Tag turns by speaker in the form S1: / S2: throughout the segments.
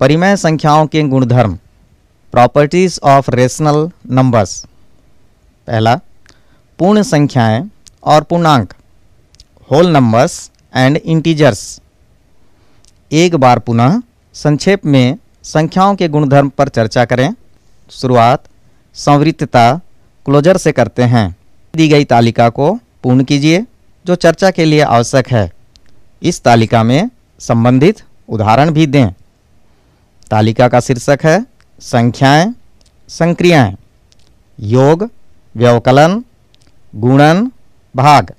S1: परिमेय संख्याओं के गुणधर्म प्रॉपर्टीज ऑफ रेशनल नंबर्स पहला पूर्ण संख्याएं और पूर्णांक होल नंबर्स एंड इंटीजर्स एक बार पुनः संक्षेप में संख्याओं के गुणधर्म पर चर्चा करें शुरुआत संवृत्तता क्लोजर से करते हैं दी गई तालिका को पूर्ण कीजिए जो चर्चा के लिए आवश्यक है इस तालिका में संबंधित उदाहरण भी दें तालिका का शीर्षक है संख्याएं संक्रियाएं योग व्यवकलन गुणन भाग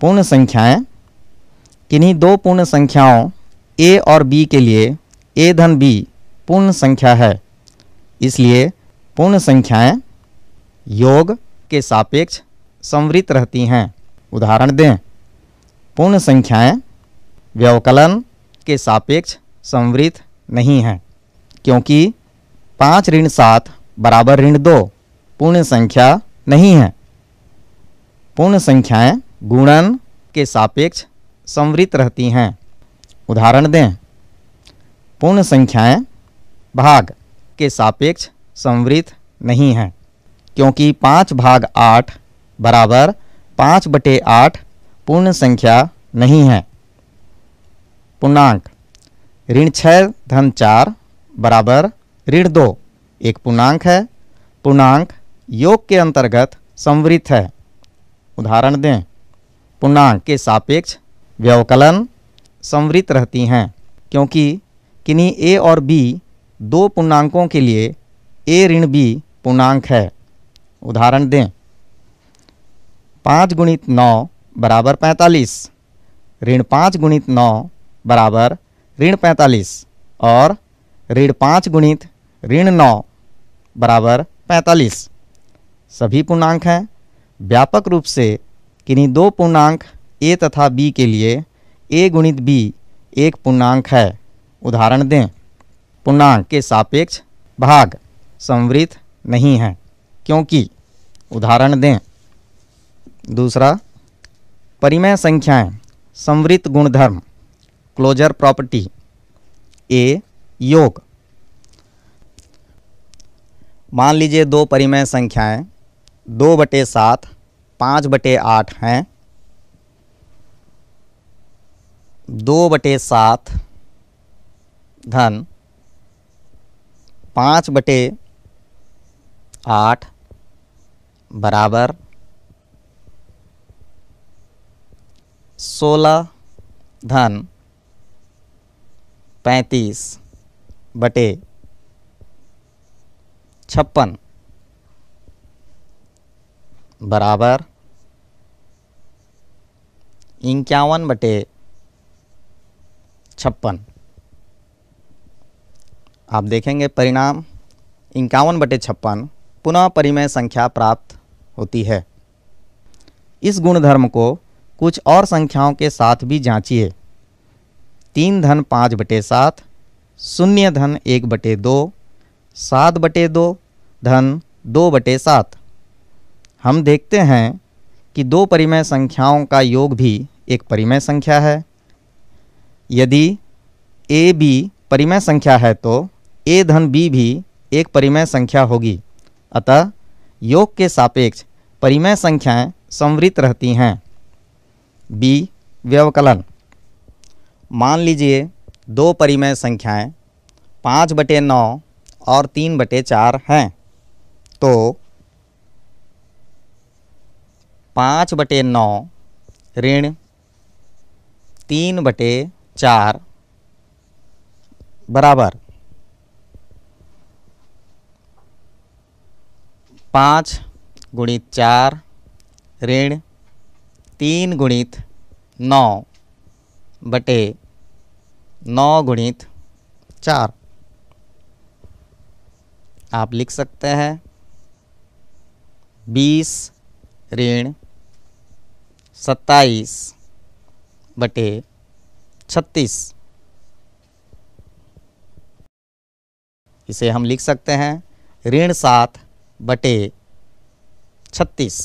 S1: पूर्ण संख्याएं किन्हीं दो पूर्ण संख्याओं ए और बी के लिए ए धन बी पूर्ण संख्या है इसलिए पूर्ण संख्याएं योग के सापेक्ष संवृत रहती हैं उदाहरण दें पूर्ण संख्याएं व्यवकलन के सापेक्ष संवृत्त नहीं है क्योंकि पाँच ऋण सात बराबर ऋण दो पूर्ण संख्या नहीं है पूर्ण संख्याएं गुणन के सापेक्ष संवृत रहती हैं उदाहरण दें पूर्ण संख्याएं भाग के सापेक्ष संवृत नहीं हैं क्योंकि पाँच भाग आठ बराबर पाँच बटे आठ पूर्ण संख्या नहीं है पूर्णांक ऋण छः धन चार बराबर ऋण दो एक पूर्णांक है पूर्णांक योग के अंतर्गत संवृत है उदाहरण दें पूर्णांक के सापेक्ष व्यवकलन संवृत रहती हैं क्योंकि किन्हीं ए और बी दो पूर्णांकों के लिए ए ऋण बी पूर्णांक है उदाहरण दें पाँच गुणित नौ बराबर पैंतालीस ऋण पाँच गुणित नौ बराबर ऋण पैंतालीस और ऋण पाँच गुणित ऋण नौ बराबर पैंतालीस सभी पूर्णांक हैं व्यापक रूप से किन्हीं दो पूर्णांक ए तथा बी के लिए ए गुणित बी एक पूर्णांक है उदाहरण दें पूर्णांक के सापेक्ष भाग संवृत्त नहीं हैं क्योंकि उदाहरण दें दूसरा परिमेय संख्याएं संवृत्त गुणधर्म क्लोजर प्रॉपर्टी ए योग मान लीजिए दो परिमेय संख्याएं दो बटे सात पाँच बटे आठ हैं दो बटे सात धन पाँच बटे आठ बराबर सोलह धन पैंतीस बटे छप्पन बराबर इक्यावन बटे छप्पन आप देखेंगे परिणाम इक्यावन बटे छप्पन पुनः परिमेय संख्या प्राप्त होती है इस गुणधर्म को कुछ और संख्याओं के साथ भी जांचिए तीन धन पाँच बटे सात शून्य धन एक बटे दो सात बटे दो धन दो बटे सात हम देखते हैं कि दो परिमेय संख्याओं का योग भी एक परिमेय संख्या है यदि ए बी परिमेय संख्या है तो ए धन बी भी एक परिमेय संख्या होगी अतः योग के सापेक्ष परिमेय संख्याएं संवृत रहती हैं बी व्यवकलन मान लीजिए दो परिमेय संख्याएं पाँच बटे नौ और तीन बटे चार हैं तो पाँच बटे नौ ऋण तीन बटे चार बराबर पाँच गुणित चार ऋण तीन गुणित नौ बटे नौ गुणित चार आप लिख सकते हैं बीस ऋण सत्ताईस बटे छत्तीस इसे हम लिख सकते हैं ऋण सात बटे छत्तीस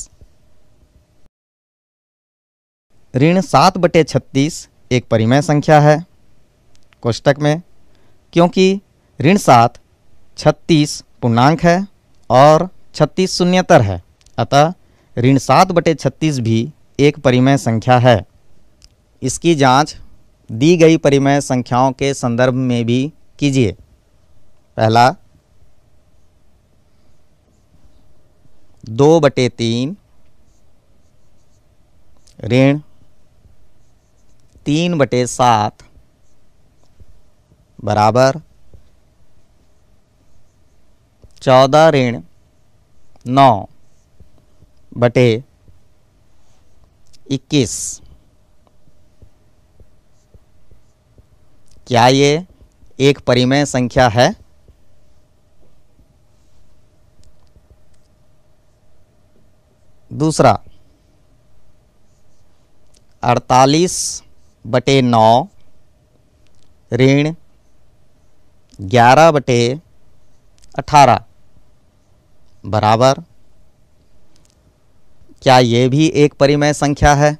S1: ऋण सात बटे छत्तीस एक परिमेय संख्या है कोष्टक में क्योंकि ऋण सात छत्तीस पूर्णांक है और छत्तीस शून्यतर है अतः ऋण सात बटे छत्तीस भी एक परिमेय संख्या है इसकी जांच दी गई परिमेय संख्याओं के संदर्भ में भी कीजिए पहला दो बटे तीन ऋण तीन बटे सात बराबर चौदह ऋण नौ बटे इक्कीस क्या ये एक परिमेय संख्या है दूसरा अड़तालीस बटे नौ ऋण ग्यारह बटे अठारह बराबर क्या ये भी एक परिमेय संख्या है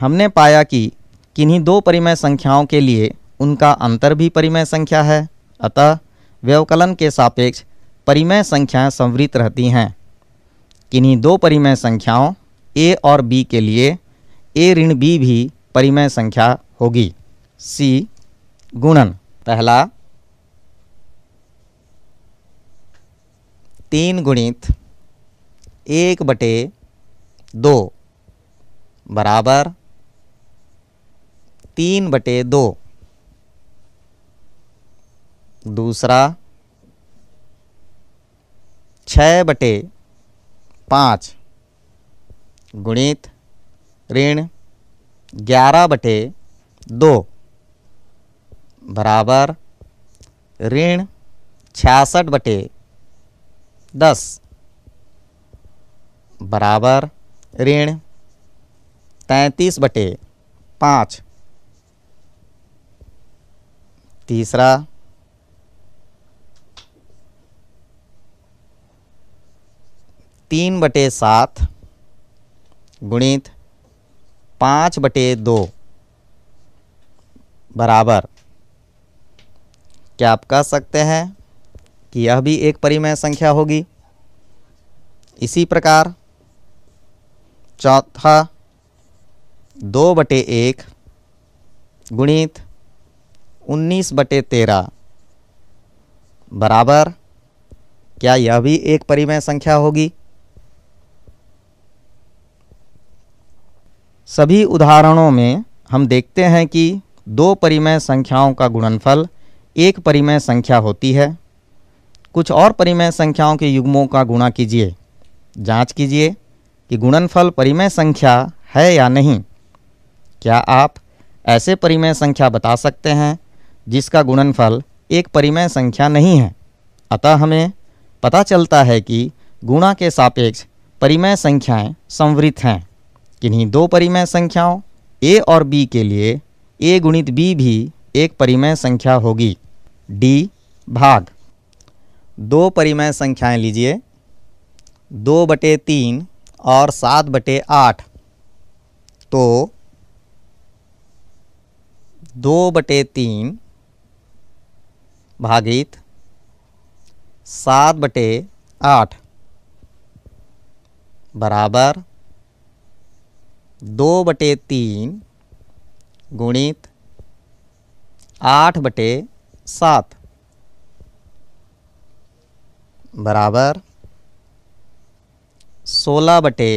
S1: हमने पाया कि किन्हीं दो परिमेय संख्याओं के लिए उनका अंतर भी परिमेय संख्या है अतः व्यवकलन के सापेक्ष परिमेय संख्याएं संवृत रहती हैं किन्हीं दो परिमेय संख्याओं ए और बी के लिए ए ऋण बी भी परिमेय संख्या होगी सी गुणन पहला तीन गुणित एक बटे दो बराबर तीन बटे दो दूसरा छः बटे पाँच गुणित ऋण ग्यारह बटे दो बराबर ऋण छियासठ बटे दस बराबर ऋण तैंतीस बटे पाँच तीसरा तीन बटे सात गुणित पाँच बटे दो बराबर क्या आप कह सकते हैं कि यह भी एक परिमेय संख्या होगी इसी प्रकार चौथा दो बटे एक गुणित उन्नीस बटे तेरह बराबर क्या यह भी एक परिमेय संख्या होगी सभी उदाहरणों में हम देखते हैं कि दो परिमेय संख्याओं का गुणनफल एक परिमेय संख्या होती है कुछ और परिमेय संख्याओं के युग्मों का गुणा कीजिए जांच कीजिए कि गुणनफल परिमेय संख्या है या नहीं क्या आप ऐसे परिमेय संख्या बता सकते हैं जिसका गुणनफल एक परिमेय संख्या नहीं है अतः हमें पता चलता है कि गुणा के सापेक्ष परिमेय संख्याएं संवृत हैं किन्हीं दो परिमेय संख्याओं ए और बी के लिए ए गुणित बी भी एक परिमेय संख्या होगी डी भाग दो परिमेय संख्याएं लीजिए दो बटे तीन और सात बटे आठ तो दो बटे तीन भागित सात बटे आठ बराबर दो बटे तीन गुणित आठ बटे सात बराबर सोलह बटे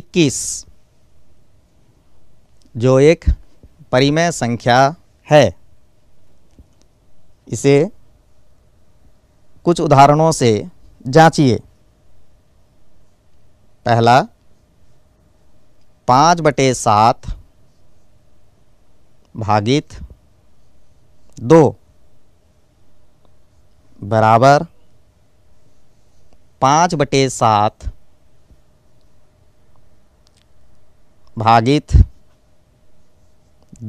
S1: इक्कीस जो एक परिमेय संख्या है इसे कुछ उदाहरणों से जांचिए पहला पाँच बटे सात भागित दो बराबर पाँच बटे सात भागित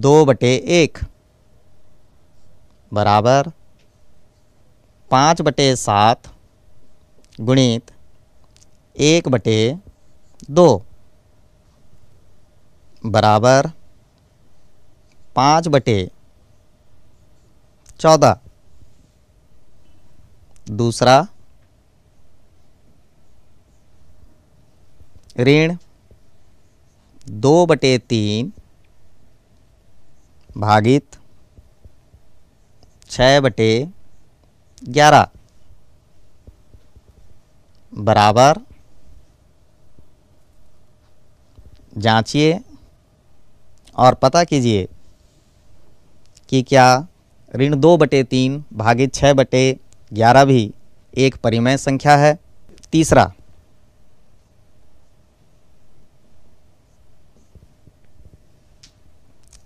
S1: दो बटे एक बराबर पाँच बटे सात गुणित एक बटे दो बराबर पाँच बटे चौदह दूसरा ऋण दो बटे तीन भागित छः बटे ग्यारह बराबर जांचिए और पता कीजिए कि क्या ऋण दो बटे तीन भागे छः बटे ग्यारह भी एक परिमेय संख्या है तीसरा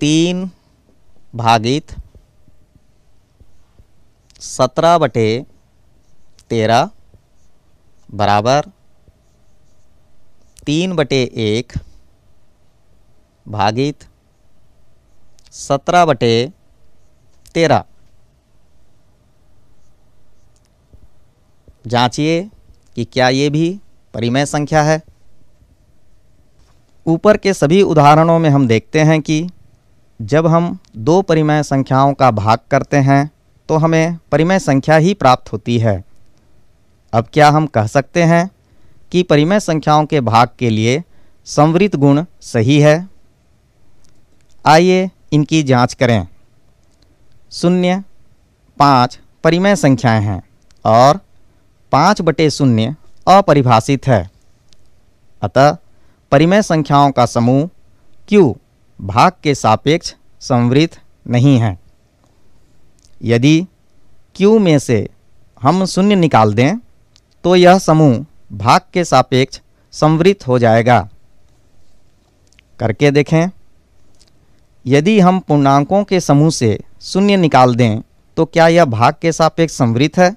S1: तीन भागित सत्रह बटे तेरह बराबर तीन बटे एक भागित सत्रह बटे तेरह जांचिए कि क्या ये भी परिमेय संख्या है ऊपर के सभी उदाहरणों में हम देखते हैं कि जब हम दो परिमेय संख्याओं का भाग करते हैं तो हमें परिमेय संख्या ही प्राप्त होती है अब क्या हम कह सकते हैं कि परिमेय संख्याओं के भाग के लिए संवृत गुण सही है आइए इनकी जांच करें शून्य पाँच परिमेय संख्याएं हैं और पाँच बटे शून्य अपरिभाषित है अतः परिमेय संख्याओं का समूह क्यू भाग के सापेक्ष संवृत्त नहीं है यदि क्यू में से हम शून्य निकाल दें तो यह समूह भाग के सापेक्ष संवृत्त हो जाएगा करके देखें यदि हम पूर्णांकों के समूह से शून्य निकाल दें तो क्या यह भाग के सापेक्ष संवृत्त है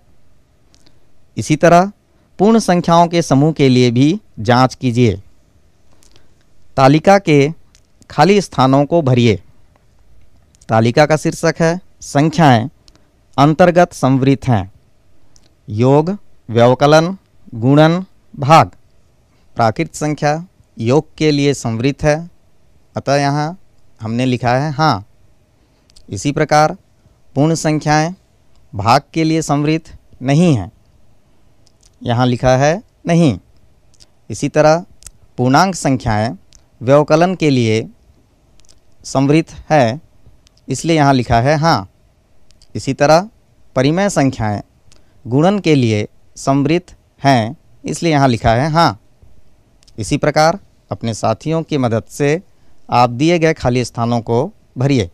S1: इसी तरह पूर्ण संख्याओं के समूह के लिए भी जांच कीजिए तालिका के खाली स्थानों को भरिए तालिका का शीर्षक है संख्याएं अंतर्गत समृद्ध हैं योग व्यवकलन गुणन भाग प्राकृत संख्या योग के लिए समृद्ध है अतः यहाँ हमने लिखा है हाँ इसी प्रकार पूर्ण संख्याएं भाग के लिए समृद्ध नहीं हैं यहाँ लिखा है नहीं इसी तरह पूर्णांक संख्याएं व्यवकलन के लिए समृद्ध है इसलिए यहाँ लिखा है हाँ इसी तरह परिमेय संख्याएं गुणन के लिए समृद्ध हैं इसलिए यहाँ लिखा है हाँ इसी प्रकार अपने साथियों की मदद से आप दिए गए खाली स्थानों को भरिए